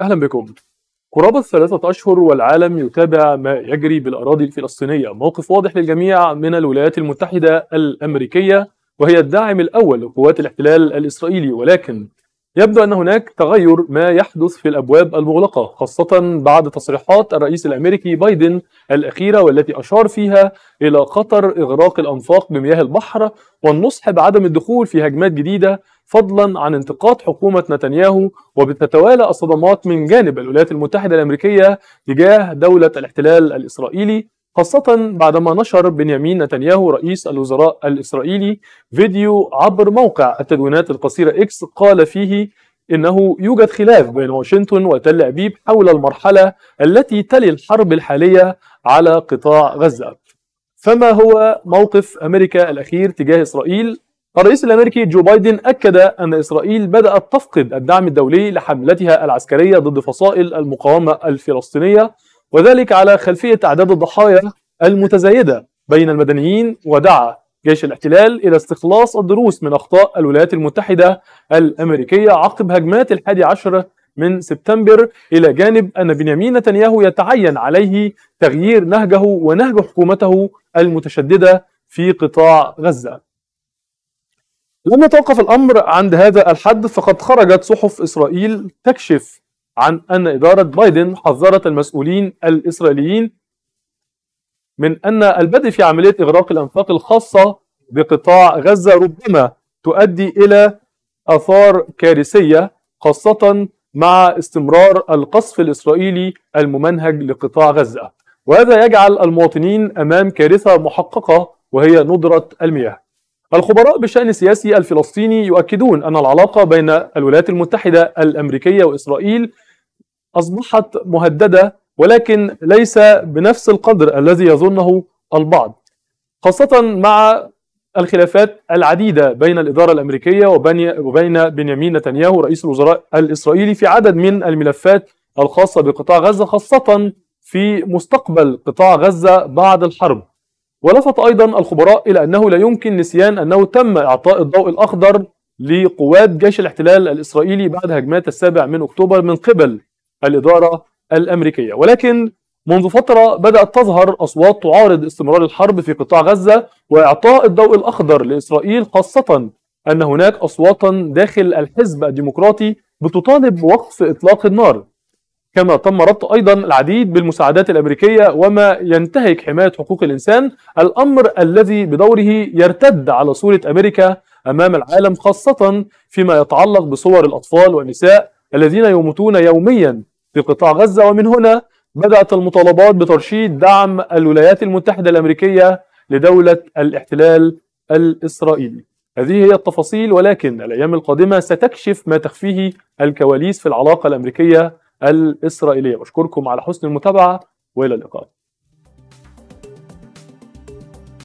أهلا بكم قرابة ثلاثة أشهر والعالم يتابع ما يجري بالأراضي الفلسطينية موقف واضح للجميع من الولايات المتحدة الأمريكية وهي الداعم الأول لقوات الاحتلال الإسرائيلي ولكن يبدو أن هناك تغير ما يحدث في الأبواب المغلقة خاصة بعد تصريحات الرئيس الأمريكي بايدن الأخيرة والتي أشار فيها إلى خطر إغراق الأنفاق بمياه البحر والنصح بعدم الدخول في هجمات جديدة فضلا عن انتقاد حكومة نتنياهو وبتتوالى الصدمات من جانب الولايات المتحدة الأمريكية تجاه دولة الاحتلال الإسرائيلي خاصة بعدما نشر بنيامين نتنياهو رئيس الوزراء الإسرائيلي فيديو عبر موقع التدوينات القصيرة إكس قال فيه إنه يوجد خلاف بين واشنطن وتل أبيب حول المرحلة التي تلي الحرب الحالية على قطاع غزة فما هو موقف أمريكا الأخير تجاه إسرائيل؟ الرئيس الأمريكي جو بايدن أكد أن إسرائيل بدأت تفقد الدعم الدولي لحملتها العسكرية ضد فصائل المقاومة الفلسطينية وذلك على خلفية أعداد الضحايا المتزايدة بين المدنيين ودعا جيش الاحتلال إلى استخلاص الدروس من أخطاء الولايات المتحدة الأمريكية عقب هجمات الحادي عشر من سبتمبر إلى جانب أن بنيامين نتنياهو يتعين عليه تغيير نهجه ونهج حكومته المتشددة في قطاع غزة لم يتوقف الأمر عند هذا الحد فقد خرجت صحف إسرائيل تكشف عن أن إدارة بايدن حذرت المسؤولين الإسرائيليين من أن البدء في عملية إغراق الأنفاق الخاصة بقطاع غزة ربما تؤدي إلى آثار كارثية خاصة مع استمرار القصف الإسرائيلي الممنهج لقطاع غزة وهذا يجعل المواطنين أمام كارثة محققة وهي ندرة المياه الخبراء بالشأن السياسي الفلسطيني يؤكدون أن العلاقة بين الولايات المتحدة الأمريكية وإسرائيل أصبحت مهددة ولكن ليس بنفس القدر الذي يظنه البعض خاصة مع الخلافات العديدة بين الإدارة الأمريكية وبين بنيامين نتنياهو رئيس الوزراء الإسرائيلي في عدد من الملفات الخاصة بقطاع غزة خاصة في مستقبل قطاع غزة بعد الحرب ولفت أيضا الخبراء إلى أنه لا يمكن نسيان أنه تم إعطاء الضوء الأخضر لقوات جيش الاحتلال الإسرائيلي بعد هجمات السابع من أكتوبر من قبل الإدارة الأمريكية ولكن منذ فترة بدأت تظهر أصوات تعارض استمرار الحرب في قطاع غزة وإعطاء الضوء الأخضر لإسرائيل خاصة أن هناك أصواتا داخل الحزب الديمقراطي بتطالب بوقف إطلاق النار كما تم ربط أيضا العديد بالمساعدات الأمريكية وما ينتهك حماية حقوق الإنسان الأمر الذي بدوره يرتد على صورة أمريكا أمام العالم خاصة فيما يتعلق بصور الأطفال والنساء الذين يموتون يوميا في قطاع غزة ومن هنا بدأت المطالبات بترشيد دعم الولايات المتحدة الأمريكية لدولة الاحتلال الإسرائيلي هذه هي التفاصيل ولكن الأيام القادمة ستكشف ما تخفيه الكواليس في العلاقة الأمريكية الإسرائيلية بشكركم على حسن المتابعة وإلى اللقاء